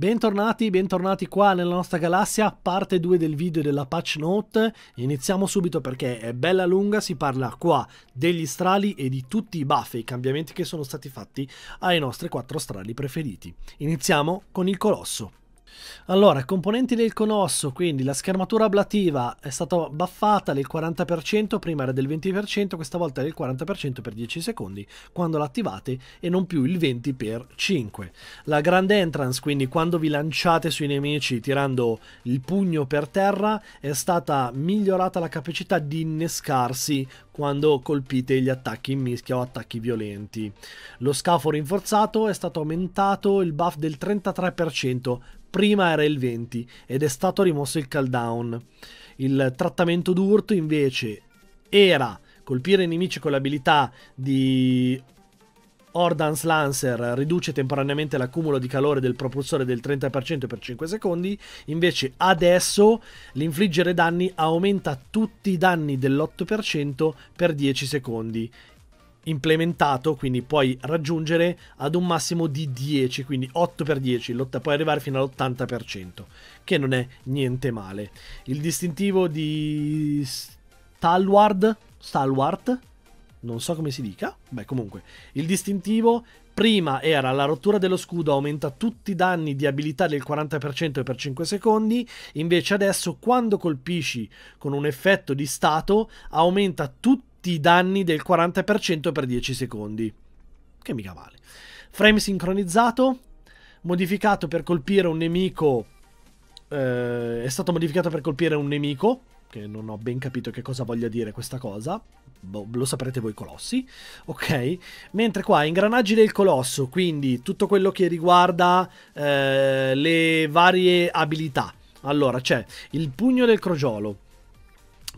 Bentornati, bentornati qua nella nostra galassia, parte 2 del video della patch note. Iniziamo subito perché è bella lunga, si parla qua degli strali e di tutti i buff e i cambiamenti che sono stati fatti ai nostri quattro strali preferiti. Iniziamo con il colosso. Allora, componenti del conosso, quindi la schermatura ablativa è stata buffata del 40%, prima era del 20%, questa volta è del 40% per 10 secondi quando l'attivate e non più il 20 per 5. La grand entrance, quindi quando vi lanciate sui nemici tirando il pugno per terra, è stata migliorata la capacità di innescarsi quando colpite gli attacchi in mischia o attacchi violenti. Lo scafo rinforzato è stato aumentato il buff del 33% prima era il 20 ed è stato rimosso il cooldown. Il trattamento d'urto invece era colpire i nemici con l'abilità di Ordance Lancer riduce temporaneamente l'accumulo di calore del propulsore del 30% per 5 secondi, invece adesso l'infliggere danni aumenta tutti i danni dell'8% per 10 secondi implementato, quindi puoi raggiungere ad un massimo di 10, quindi 8 x 10, puoi arrivare fino all'80%, che non è niente male. Il distintivo di Stalward, Stalwart, non so come si dica, beh comunque, il distintivo prima era la rottura dello scudo aumenta tutti i danni di abilità del 40% per 5 secondi, invece adesso quando colpisci con un effetto di stato aumenta tutti i danni del 40% per 10 secondi. Che mica male. Frame sincronizzato, modificato per colpire un nemico. Eh, è stato modificato per colpire un nemico. Che non ho ben capito che cosa voglia dire questa cosa. Boh, lo saprete voi colossi. Ok. Mentre qua ingranaggi del colosso, quindi tutto quello che riguarda eh, le varie abilità. Allora c'è il pugno del crogiolo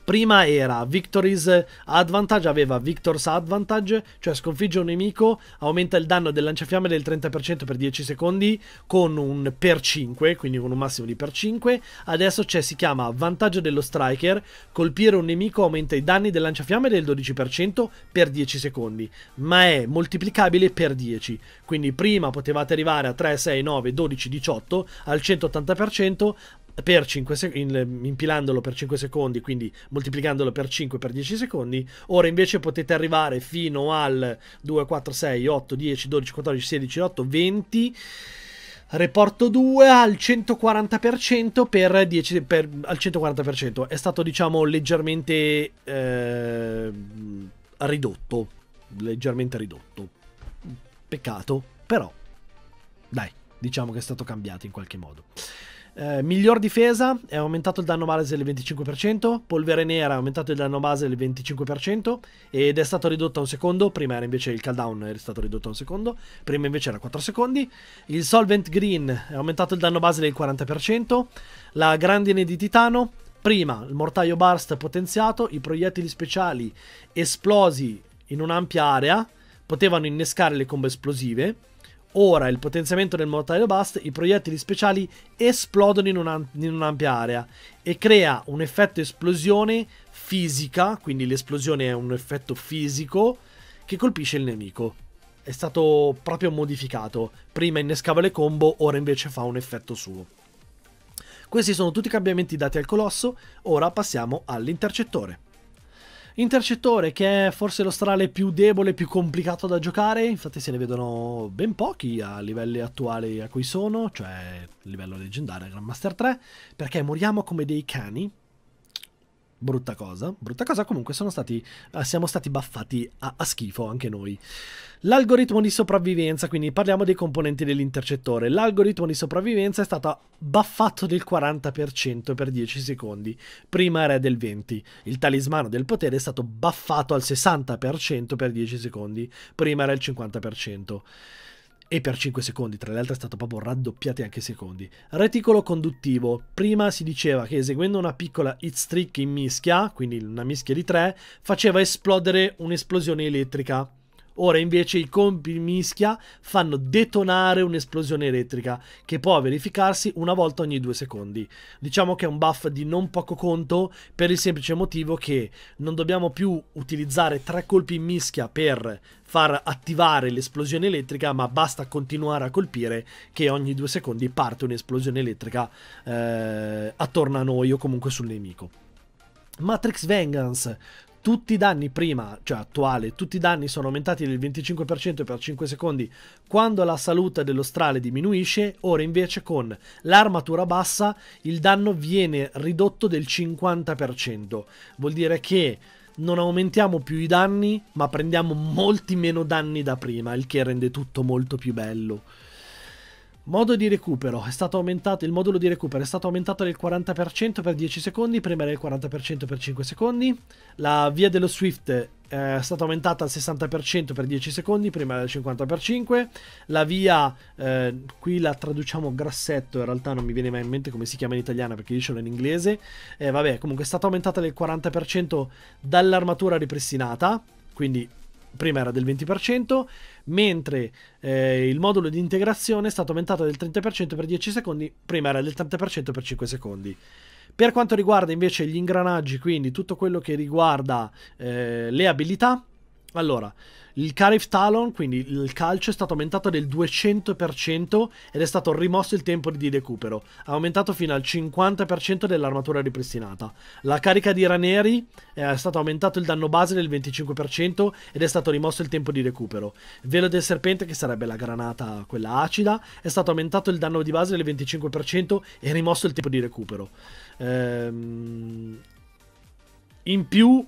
Prima era Victory's Advantage, aveva Victor's Advantage, cioè sconfigge un nemico, aumenta il danno del lanciafiamme del 30% per 10 secondi con un per 5, quindi con un massimo di per 5. Adesso c'è, si chiama Vantaggio dello Striker, colpire un nemico aumenta i danni del lanciafiamme del 12% per 10 secondi, ma è moltiplicabile per 10. Quindi prima potevate arrivare a 3, 6, 9, 12, 18 al 180%, per 5 sec- in, impilandolo per 5 secondi, quindi moltiplicandolo per 5 per 10 secondi. Ora invece potete arrivare fino al 2, 4, 6, 8, 10, 12, 14, 16, 18, 20. Reporto 2 al 140% per 10 per, al 140% è stato diciamo leggermente eh, ridotto, leggermente ridotto. Peccato, però dai, diciamo che è stato cambiato in qualche modo. Eh, miglior difesa è aumentato il danno base del 25%, polvere nera è aumentato il danno base del 25% ed è stato ridotto a un secondo, prima era invece il cooldown era stato ridotto a un secondo, prima invece era 4 secondi, il solvent green è aumentato il danno base del 40%, la grandine di titano, prima il mortaio burst potenziato, i proiettili speciali esplosi in un'ampia area potevano innescare le combe esplosive, Ora il potenziamento del mortaio bust, i proiettili speciali esplodono in, un in un'ampia area e crea un effetto esplosione fisica, quindi l'esplosione è un effetto fisico che colpisce il nemico. È stato proprio modificato, prima innescava le combo, ora invece fa un effetto suo. Questi sono tutti i cambiamenti dati al colosso, ora passiamo all'intercettore. Intercettore, che è forse lo strale più debole, più complicato da giocare, infatti se ne vedono ben pochi a livelli attuali a cui sono, cioè livello leggendario Grandmaster 3, perché moriamo come dei cani brutta cosa, brutta cosa, comunque stati, eh, siamo stati baffati a, a schifo anche noi. L'algoritmo di sopravvivenza, quindi parliamo dei componenti dell'intercettore, l'algoritmo di sopravvivenza è stato baffato del 40% per 10 secondi, prima era del 20%, il talismano del potere è stato baffato al 60% per 10 secondi, prima era il 50% e per 5 secondi, tra le altre è stato proprio raddoppiato anche i secondi. Reticolo conduttivo. Prima si diceva che eseguendo una piccola hit streak in mischia, quindi una mischia di 3, faceva esplodere un'esplosione elettrica. Ora invece i compi mischia fanno detonare un'esplosione elettrica che può verificarsi una volta ogni due secondi. Diciamo che è un buff di non poco conto per il semplice motivo che non dobbiamo più utilizzare tre colpi in mischia per far attivare l'esplosione elettrica, ma basta continuare a colpire che ogni due secondi parte un'esplosione elettrica eh, attorno a noi o comunque sul nemico. Matrix Vengeance, tutti i danni prima, cioè attuale, tutti i danni sono aumentati del 25% per 5 secondi quando la salute dello strale diminuisce, ora invece con l'armatura bassa il danno viene ridotto del 50%. Vuol dire che non aumentiamo più i danni, ma prendiamo molti meno danni da prima, il che rende tutto molto più bello. Modo di recupero è stato aumentato, il modulo di recupero è stato aumentato del 40% per 10 secondi, prima del 40% per 5 secondi. La via dello Swift eh, è stata aumentata al 60% per 10 secondi, prima del 50 per 5. La via, eh, qui la traduciamo grassetto, in realtà non mi viene mai in mente come si chiama in italiana perché io ce l'ho in inglese. Eh, vabbè, comunque è stata aumentata del 40% dall'armatura ripristinata, quindi prima era del 20%, mentre eh, il modulo di integrazione è stato aumentato del 30% per 10 secondi, prima era del 30% per 5 secondi. Per quanto riguarda invece gli ingranaggi, quindi tutto quello che riguarda eh, le abilità, allora, il Carif Talon, quindi il calcio, è stato aumentato del 200% ed è stato rimosso il tempo di recupero, Ha aumentato fino al 50% dell'armatura ripristinata. La carica di Raneri eh, è stato aumentato il danno base del 25% ed è stato rimosso il tempo di recupero. Velo del serpente, che sarebbe la granata, quella acida, è stato aumentato il danno di base del 25% e rimosso il tempo di recupero. Ehm... In più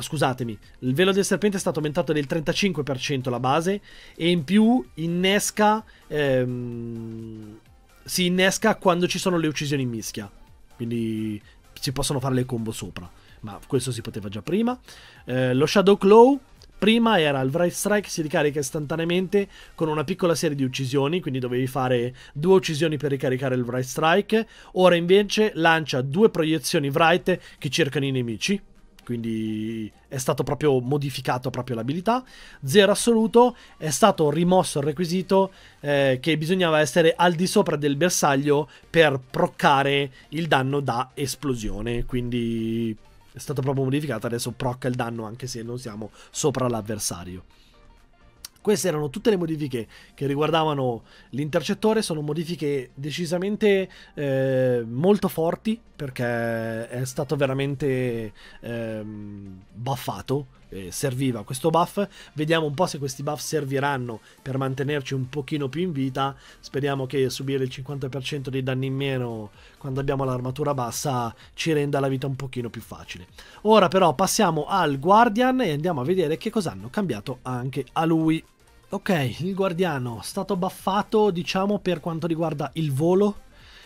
Oh, scusatemi, il velo del serpente è stato aumentato del 35% la base e in più innesca ehm, si innesca quando ci sono le uccisioni in mischia. Quindi si possono fare le combo sopra, ma questo si poteva già prima. Eh, lo Shadow Claw prima era il Wright Strike si ricarica istantaneamente con una piccola serie di uccisioni, quindi dovevi fare due uccisioni per ricaricare il Wright Strike, ora invece lancia due proiezioni Wright che cercano i nemici, quindi è stato proprio modificato proprio l'abilità. Zero assoluto, è stato rimosso il requisito eh, che bisognava essere al di sopra del bersaglio per proccare il danno da esplosione, quindi è stato proprio modificato, adesso procca il danno anche se non siamo sopra l'avversario. Queste erano tutte le modifiche che riguardavano l'intercettore, sono modifiche decisamente eh, molto forti perché è stato veramente eh, buffato eh, serviva questo buff. Vediamo un po' se questi buff serviranno per mantenerci un pochino più in vita. Speriamo che subire il 50% dei danni in meno quando abbiamo l'armatura bassa ci renda la vita un pochino più facile. Ora però passiamo al Guardian e andiamo a vedere che cosa hanno cambiato anche a lui. Ok, il guardiano è stato buffato diciamo per quanto riguarda il volo,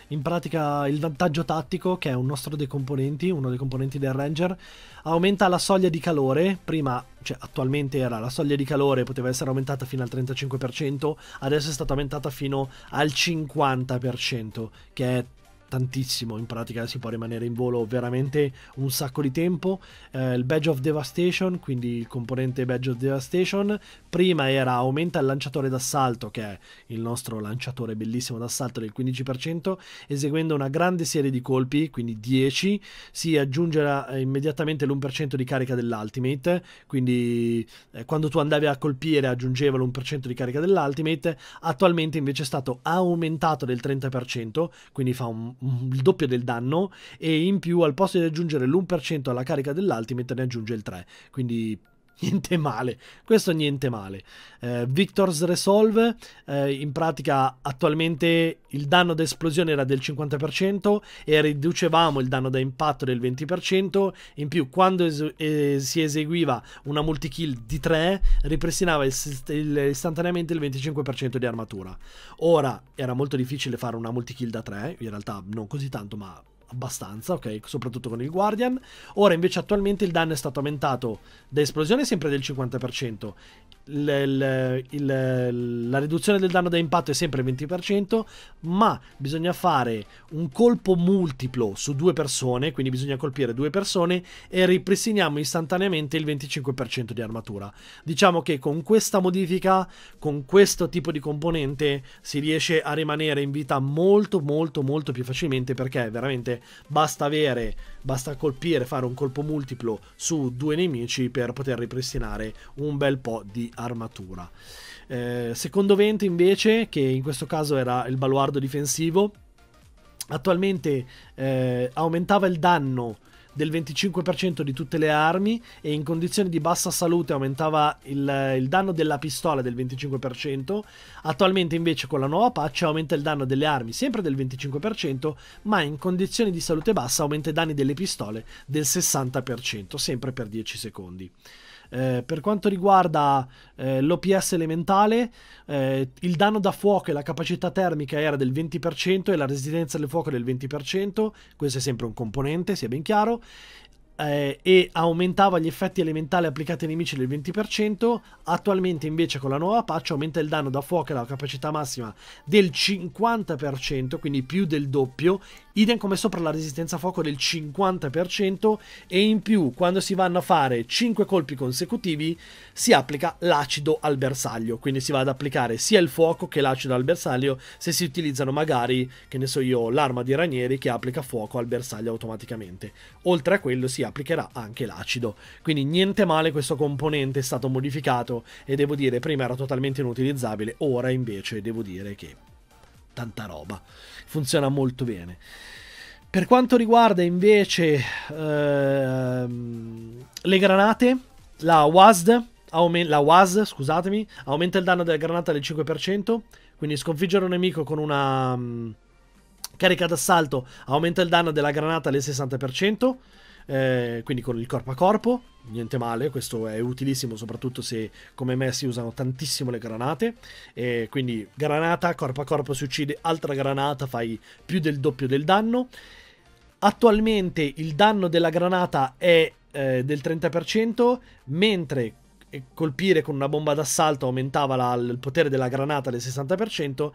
in pratica il vantaggio tattico, che è un nostro dei componenti, uno dei componenti del Ranger, aumenta la soglia di calore. Prima, cioè attualmente era la soglia di calore, poteva essere aumentata fino al 35%, adesso è stata aumentata fino al 50%, che è tantissimo, in pratica si può rimanere in volo veramente un sacco di tempo. Eh, il Badge of Devastation, quindi il componente Badge of Devastation, prima era aumenta il lanciatore d'assalto, che è il nostro lanciatore bellissimo d'assalto del 15%, eseguendo una grande serie di colpi, quindi 10, si aggiunge eh, immediatamente l'1% di carica dell'ultimate, quindi eh, quando tu andavi a colpire aggiungeva l'1% di carica dell'ultimate, attualmente invece è stato aumentato del 30%, quindi fa un Mm, il doppio del danno e in più al posto di aggiungere l'1% alla carica dell'ultimate ne aggiunge il 3. Quindi niente male, questo niente male. Eh, Victor's Resolve, eh, in pratica attualmente il danno da esplosione era del 50% e riducevamo il danno da impatto del 20%, in più quando es- eh, si eseguiva una multi di 3 ripristinava istantaneamente il 25% di armatura. Ora era molto difficile fare una multi da 3, in realtà non così tanto ma abbastanza, ok? Soprattutto con il Guardian. Ora invece attualmente il danno è stato aumentato da esplosione sempre del 50%, il, il, il, la riduzione del danno da impatto è sempre il 20%, ma bisogna fare un colpo multiplo su due persone, quindi bisogna colpire due persone e ripristiniamo istantaneamente il 25% di armatura. Diciamo che con questa modifica, con questo tipo di componente, si riesce a rimanere in vita molto molto molto più facilmente perché è veramente basta avere, basta colpire, fare un colpo multiplo su due nemici per poter ripristinare un bel po' di armatura. Eh, secondo vento invece, che in questo caso era il baluardo difensivo, attualmente eh, aumentava il danno del 25% di tutte le armi e in condizioni di bassa salute aumentava il, il, danno della pistola del 25%, attualmente invece con la nuova patch aumenta il danno delle armi sempre del 25%, ma in condizioni di salute bassa aumenta i danni delle pistole del 60%, sempre per 10 secondi. Eh, per quanto riguarda eh, l'OPS elementale, eh, il danno da fuoco e la capacità termica era del 20% e la resistenza del fuoco del 20%, questo è sempre un componente, sia ben chiaro. Eh, e aumentava gli effetti elementali applicati ai nemici del 20%, attualmente invece con la nuova patch aumenta il danno da fuoco e la capacità massima del 50%, quindi più del doppio, idem come sopra la resistenza a fuoco del 50% e in più quando si vanno a fare 5 colpi consecutivi si applica l'acido al bersaglio, quindi si va ad applicare sia il fuoco che l'acido al bersaglio se si utilizzano magari, che ne so io, l'arma di ranieri che applica fuoco al bersaglio automaticamente. Oltre a quello si applicherà anche l'acido, quindi niente male questo componente è stato modificato e devo dire prima era totalmente inutilizzabile, ora invece devo dire che tanta roba. Funziona molto bene. Per quanto riguarda invece ehm, le granate, la WASD, la WAS, scusatemi, aumenta il danno della granata del 5%, quindi sconfiggere un nemico con una um, mm, carica d'assalto aumenta il danno della granata del 60%, eh, quindi con il corpo a corpo, niente male, questo è utilissimo soprattutto se come me si usano tantissimo le granate, e quindi granata, corpo a corpo si uccide, altra granata fai più del doppio del danno. Attualmente il danno della granata è eh, del 30%, mentre eh, colpire con una bomba d'assalto aumentava la, il potere della granata del 60%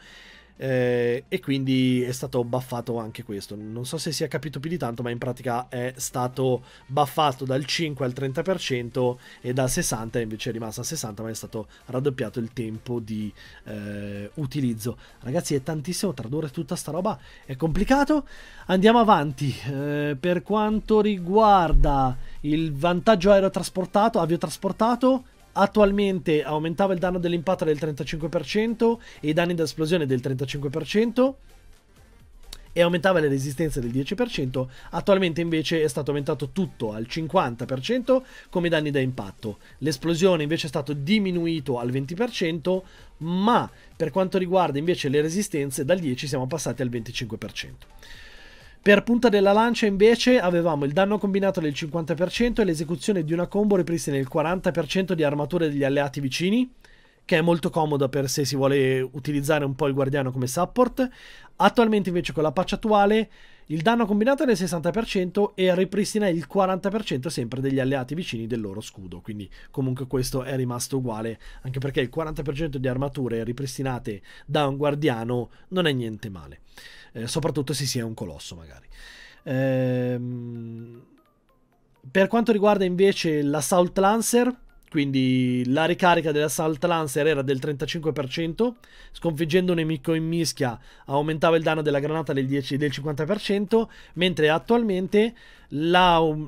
eh, e quindi è stato buffato anche questo. Non so se si è capito più di tanto, ma in pratica è stato buffato dal 5 al 30% e dal 60 invece è rimasto al 60, ma è stato raddoppiato il tempo di eh, utilizzo. Ragazzi, è tantissimo tradurre tutta sta roba, è complicato. Andiamo avanti. Eh, per quanto riguarda il vantaggio aerotrasportato, aviotrasportato, attualmente aumentava il danno dell'impatto del 35% e i danni da esplosione del 35% e aumentava le resistenze del 10%, attualmente invece è stato aumentato tutto al 50% come danni da impatto. L'esplosione invece è stato diminuito al 20%, ma per quanto riguarda invece le resistenze dal 10 siamo passati al 25%. Per punta della lancia invece avevamo il danno combinato del 50% e l'esecuzione di una combo ripristina il 40% di armature degli alleati vicini, che è molto comoda per se si vuole utilizzare un po' il guardiano come support. Attualmente invece con la patch attuale il danno combinato è del 60% e ripristina il 40% sempre degli alleati vicini del loro scudo, quindi comunque questo è rimasto uguale, anche perché il 40% di armature ripristinate da un guardiano non è niente male eh, soprattutto se si è un colosso magari. Ehm, per quanto riguarda invece l'assault lancer, quindi la ricarica dell'assault lancer era del 35%, sconfiggendo un nemico in mischia aumentava il danno della granata del, 10, del 50%, mentre attualmente la, um,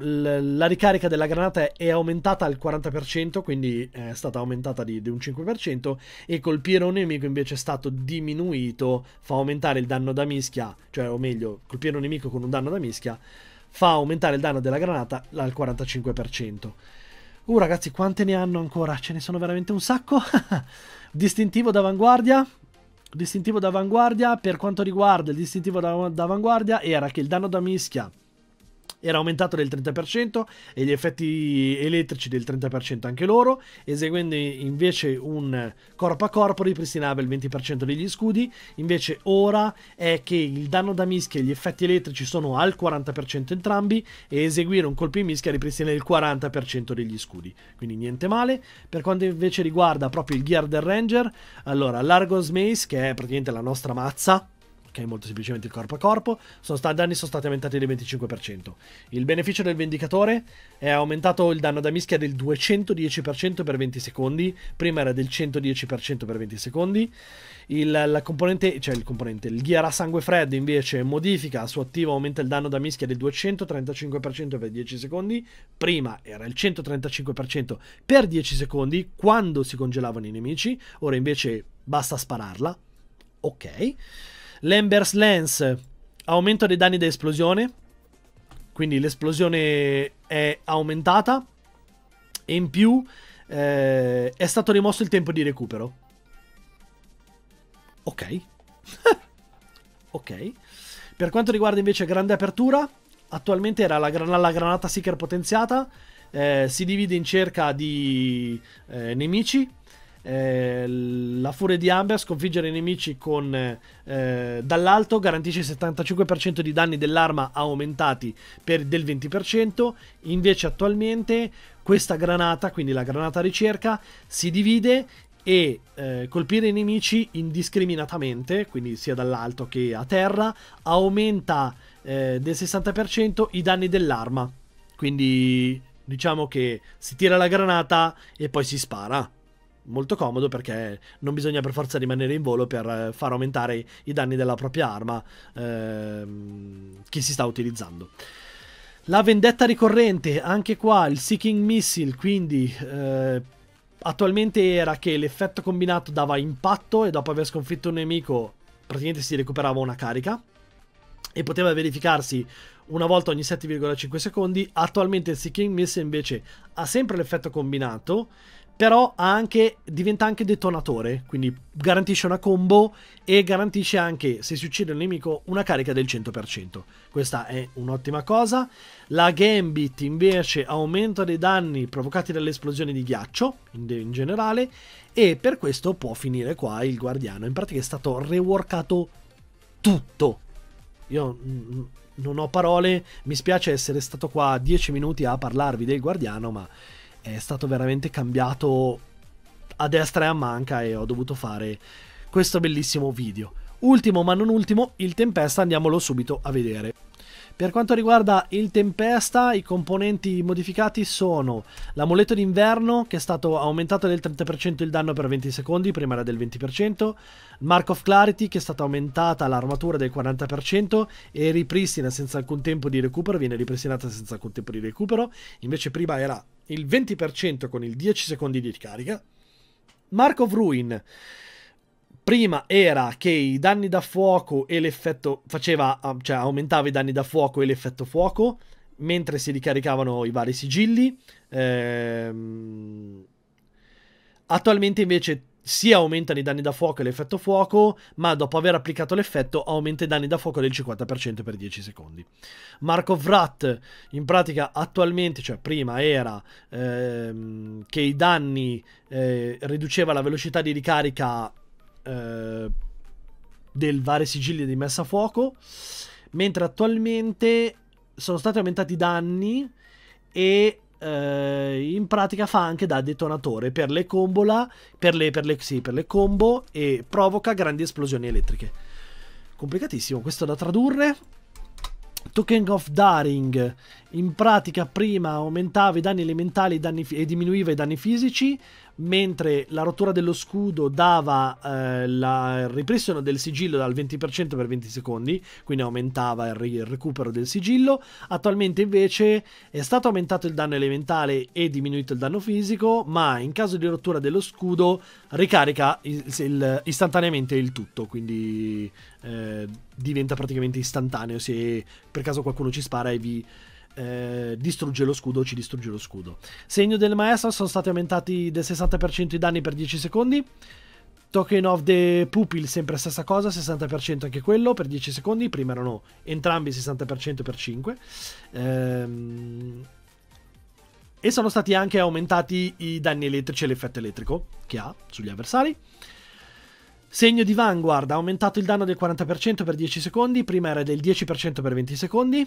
la, ricarica della granata è aumentata al 40%, quindi eh, è stata aumentata di, di, un 5%, e colpire un nemico invece è stato diminuito, fa aumentare il danno da mischia, cioè o meglio, colpire un nemico con un danno da mischia fa aumentare il danno della granata al 45%. Uh ragazzi, quante ne hanno ancora? Ce ne sono veramente un sacco. distintivo d'avanguardia. Distintivo d'avanguardia, per quanto riguarda il distintivo d'avanguardia, era che il danno da mischia era aumentato del 30% e gli effetti elettrici del 30% anche loro, eseguendo invece un corpo a corpo ripristinava il 20% degli scudi, invece ora è che il danno da mischia e gli effetti elettrici sono al 40% entrambi e eseguire un colpo in mischia ripristina il 40% degli scudi, quindi niente male. Per quanto invece riguarda proprio il gear del ranger, allora Largos Mace che è praticamente la nostra mazza, che è Molto semplicemente il corpo a corpo, sono sta- danni sono stati aumentati del 25%. Il beneficio del Vendicatore è aumentato il danno da mischia del 210% per 20 secondi, prima era del 110% per 20 secondi. Il, la componente, cioè il componente, il Ghiera Sangue Freddo invece modifica, al suo attivo aumenta il danno da mischia del 235% per 10 secondi, prima era il 135% per 10 secondi quando si congelavano i nemici, ora invece basta spararla. Ok. Lambert's Lens, aumento dei danni da esplosione, quindi l'esplosione è aumentata e in più eh, è stato rimosso il tempo di recupero. Ok. ok. Per quanto riguarda invece grande apertura, attualmente era la, gran la granata seeker potenziata, eh, si divide in cerca di eh, nemici eh, la furia di Amber sconfiggere i nemici con, eh, dall'alto garantisce il 75% di danni dell'arma aumentati per del 20%, invece attualmente questa granata, quindi la granata ricerca, si divide e eh, colpire i nemici indiscriminatamente, quindi sia dall'alto che a terra, aumenta eh, del 60% i danni dell'arma. Quindi diciamo che si tira la granata e poi si spara molto comodo perché non bisogna per forza rimanere in volo per eh, far aumentare i danni della propria arma ehm, che si sta utilizzando. La vendetta ricorrente, anche qua il Seeking Missile, quindi eh, attualmente era che l'effetto combinato dava impatto e dopo aver sconfitto un nemico praticamente si recuperava una carica e poteva verificarsi una volta ogni 7,5 secondi. Attualmente il Seeking Missile invece ha sempre l'effetto combinato però anche, diventa anche detonatore, quindi garantisce una combo e garantisce anche, se si uccide un nemico, una carica del 100%. Questa è un'ottima cosa. La Gambit invece aumenta dei danni provocati dalle esplosioni di ghiaccio, in, in generale, e per questo può finire qua il guardiano. In pratica è stato reworkato tutto. Io non ho parole, mi spiace essere stato qua 10 minuti a parlarvi del guardiano, ma è stato veramente cambiato a destra e a manca e ho dovuto fare questo bellissimo video. Ultimo ma non ultimo, il Tempesta andiamolo subito a vedere. Per quanto riguarda il Tempesta, i componenti modificati sono l'amuleto d'inverno che è stato aumentato del 30% il danno per 20 secondi, prima era del 20%, Mark of Clarity che è stata aumentata l'armatura del 40% e ripristina senza alcun tempo di recupero, viene ripristinata senza alcun tempo di recupero, invece prima era il 20% con il 10 secondi di ricarica. Mark of Ruin. Prima era che i danni da fuoco e l'effetto faceva, ah, cioè aumentava i danni da fuoco e l'effetto fuoco mentre si ricaricavano i vari sigilli. Ehm... Attualmente invece si aumentano i danni da fuoco e l'effetto fuoco, ma dopo aver applicato l'effetto aumenta i danni da fuoco del 50% per 10 secondi. Marco Vrat, in pratica attualmente, cioè prima era ehm, che i danni eh, riduceva la velocità di ricarica eh, del vari sigilli di messa a fuoco, mentre attualmente sono stati aumentati i danni e eh, in pratica fa anche da detonatore per le, combola, per, le, per, le, sì, per le combo e provoca grandi esplosioni elettriche. Complicatissimo questo da tradurre. Token of Daring in pratica prima aumentava i danni elementali i danni e diminuiva i danni fisici, mentre la rottura dello scudo dava eh, il ripristino del sigillo dal 20% per 20 secondi, quindi aumentava il, il, recupero del sigillo. Attualmente invece è stato aumentato il danno elementale e diminuito il danno fisico, ma in caso di rottura dello scudo ricarica il, il, istantaneamente il tutto, quindi eh, diventa praticamente istantaneo se per caso qualcuno ci spara e vi eh, distrugge lo scudo o ci distrugge lo scudo. Segno del maestro sono stati aumentati del 60% i danni per 10 secondi. Token of the Pupil, sempre stessa cosa, 60% anche quello per 10 secondi. Prima erano entrambi 60% per 5. Ehm... E sono stati anche aumentati i danni elettrici e l'effetto elettrico che ha sugli avversari. Segno di Vanguard, ha aumentato il danno del 40% per 10 secondi, prima era del 10% per 20 secondi.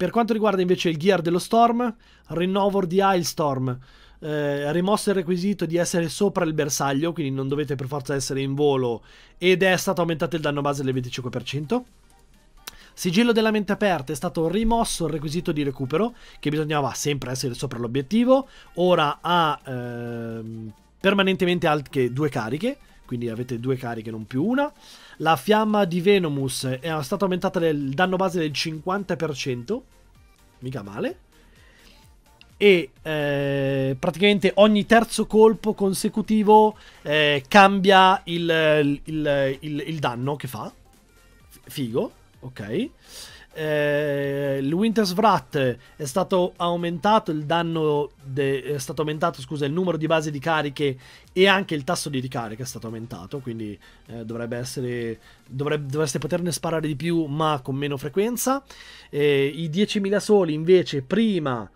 Per quanto riguarda invece il gear dello Storm, rinnovo di Hailstorm, eh, rimosso il requisito di essere sopra il bersaglio, quindi non dovete per forza essere in volo, ed è stato aumentato il danno base del 25%. Sigillo della mente aperta è stato rimosso il requisito di recupero, che bisognava sempre essere sopra l'obiettivo, ora ha ehm, permanentemente anche due cariche, quindi avete due cariche non più una. La fiamma di Venomus è stata aumentata del danno base del 50%, mica male. E eh, praticamente ogni terzo colpo consecutivo eh, cambia il, il, il, il danno che fa. Figo, ok eh, il Winter's Wrath è stato aumentato il danno de, è stato aumentato scusa il numero di basi di cariche e anche il tasso di ricarica è stato aumentato quindi eh, dovrebbe essere dovrebbe, dovreste poterne sparare di più ma con meno frequenza eh, i 10.000 soli invece prima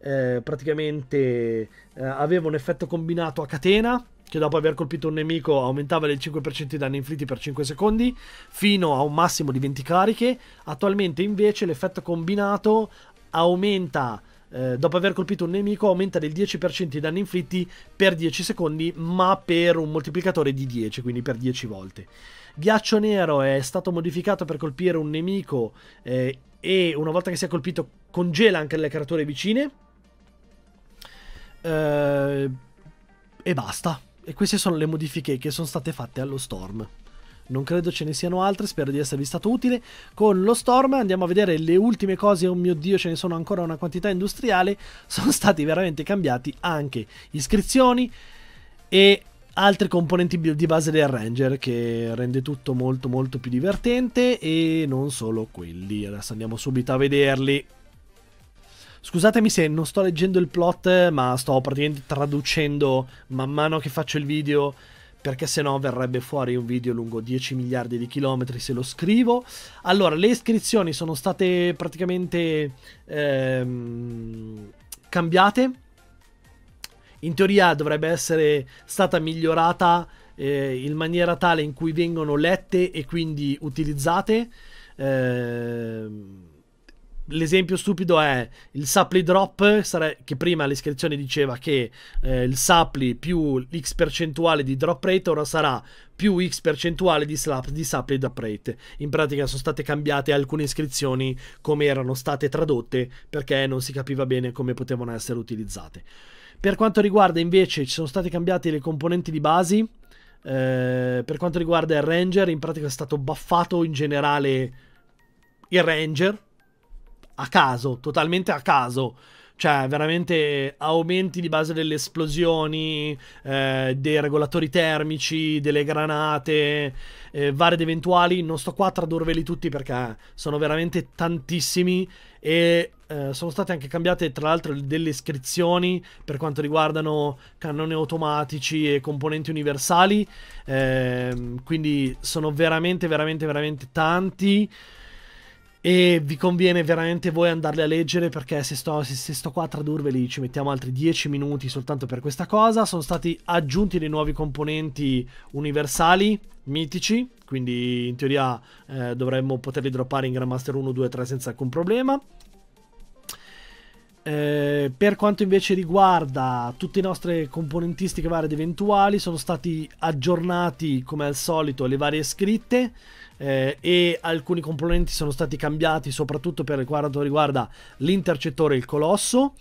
eh, praticamente eh, aveva un effetto combinato a catena che dopo aver colpito un nemico aumentava del 5% i danni inflitti per 5 secondi, fino a un massimo di 20 cariche. Attualmente invece l'effetto combinato aumenta eh, dopo aver colpito un nemico aumenta del 10% i danni inflitti per 10 secondi ma per un moltiplicatore di 10 quindi per 10 volte ghiaccio nero è stato modificato per colpire un nemico eh, e una volta che si è colpito congela anche le creature vicine eh, e basta e queste sono le modifiche che sono state fatte allo Storm. Non credo ce ne siano altre, spero di esservi stato utile. Con lo Storm andiamo a vedere le ultime cose, oh mio dio ce ne sono ancora una quantità industriale. Sono stati veramente cambiati anche iscrizioni e altri componenti di base del Ranger che rende tutto molto molto più divertente e non solo quelli. Adesso andiamo subito a vederli. Scusatemi se non sto leggendo il plot, ma sto praticamente traducendo man mano che faccio il video perché se no verrebbe fuori un video lungo 10 miliardi di chilometri se lo scrivo. Allora, le iscrizioni sono state praticamente ehm, cambiate. In teoria dovrebbe essere stata migliorata eh, in maniera tale in cui vengono lette e quindi utilizzate. Ehm, l'esempio stupido è il supply drop, che prima l'iscrizione diceva che eh, il supply più x percentuale di drop rate, ora sarà più x percentuale di, slap, di supply drop rate. In pratica sono state cambiate alcune iscrizioni come erano state tradotte perché non si capiva bene come potevano essere utilizzate. Per quanto riguarda invece ci sono state cambiate le componenti di basi, eh, per quanto riguarda il ranger in pratica è stato buffato in generale il ranger a caso, totalmente a caso. Cioè, veramente aumenti di base delle esplosioni, eh, dei regolatori termici, delle granate, eh, vari ed eventuali. Non sto qua a tradurveli tutti perché sono veramente tantissimi e eh, sono state anche cambiate tra l'altro delle iscrizioni per quanto riguardano cannoni automatici e componenti universali. Ehm, quindi sono veramente, veramente, veramente tanti e vi conviene veramente voi andarle a leggere perché se sto, se, se sto qua a tradurveli ci mettiamo altri 10 minuti soltanto per questa cosa. Sono stati aggiunti dei nuovi componenti universali, mitici, quindi in teoria eh, dovremmo poterli droppare in Grandmaster 1, 2, 3 senza alcun problema. Eh, per quanto invece riguarda tutte le nostre componentistiche varie ed eventuali, sono stati aggiornati come al solito le varie scritte eh, e alcuni componenti sono stati cambiati, soprattutto per quanto riguarda l'intercettore e il colosso.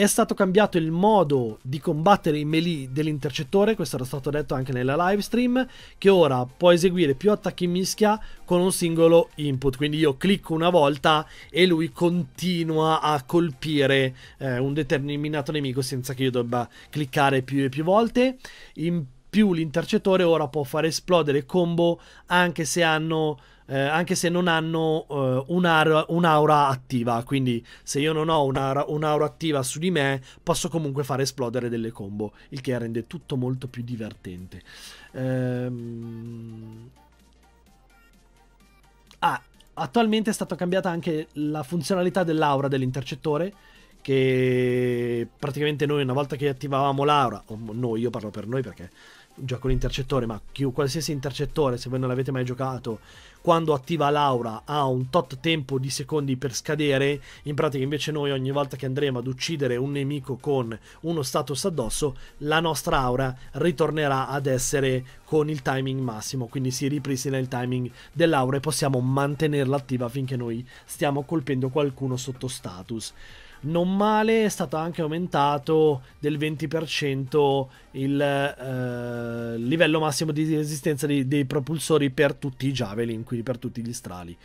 È stato cambiato il modo di combattere i melee dell'intercettore, questo era stato detto anche nella live stream, che ora può eseguire più attacchi in mischia con un singolo input. Quindi io clicco una volta e lui continua a colpire eh, un determinato nemico senza che io debba cliccare più e più volte. In più l'intercettore ora può far esplodere combo anche se hanno eh, anche se non hanno eh, un'aura, un'aura, attiva. Quindi, se io non ho un'aura, un'aura, attiva su di me, posso comunque far esplodere delle combo, il che rende tutto molto più divertente. Ehm... Ah, attualmente è stata cambiata anche la funzionalità dell'aura dell'intercettore che praticamente noi una volta che attivavamo l'aura, o noi io parlo per noi perché gioca un intercettore, ma chi, qualsiasi intercettore, se voi non l'avete mai giocato, quando attiva l'aura ha un tot tempo di secondi per scadere, in pratica invece noi ogni volta che andremo ad uccidere un nemico con uno status addosso, la nostra aura ritornerà ad essere con il timing massimo, quindi si ripristina il timing dell'aura e possiamo mantenerla attiva finché noi stiamo colpendo qualcuno sotto status non male è stato anche aumentato del 20% il eh, livello massimo di resistenza dei, dei propulsori per tutti i javelin, quindi per tutti gli strali.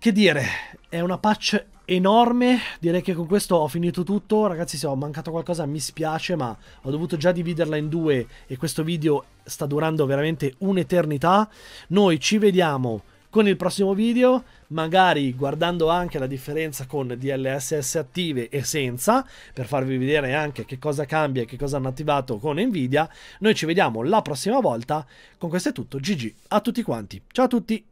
Che dire, è una patch enorme, direi che con questo ho finito tutto, ragazzi se ho mancato qualcosa mi spiace ma ho dovuto già dividerla in due e questo video sta durando veramente un'eternità, noi ci vediamo con il prossimo video, magari guardando anche la differenza con DLSS attive e senza, per farvi vedere anche che cosa cambia e che cosa hanno attivato con Nvidia. Noi ci vediamo la prossima volta, con questo è tutto, GG a tutti quanti, ciao a tutti!